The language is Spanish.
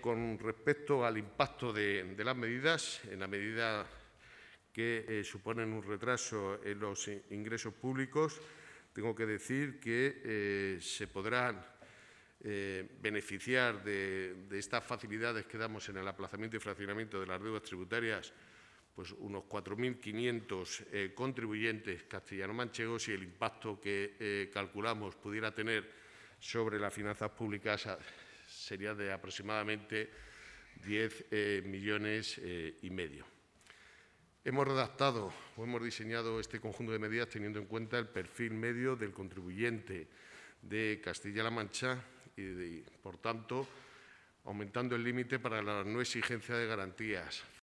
Con respecto al impacto de, las medidas, en la medida que eh, suponen un retraso en los ingresos públicos, tengo que decir que eh, se podrán eh, beneficiar de, estas facilidades que damos en el aplazamiento y fraccionamiento de las deudas tributarias pues unos 4.500 contribuyentes castellano-manchegos y el impacto que calculamos pudiera tener sobre las finanzas públicas sería de aproximadamente 10 eh, millones eh, y medio. Hemos redactado o hemos diseñado este conjunto de medidas teniendo en cuenta el perfil medio del contribuyente de Castilla-La Mancha y, por tanto, aumentando el límite para la no exigencia de garantías,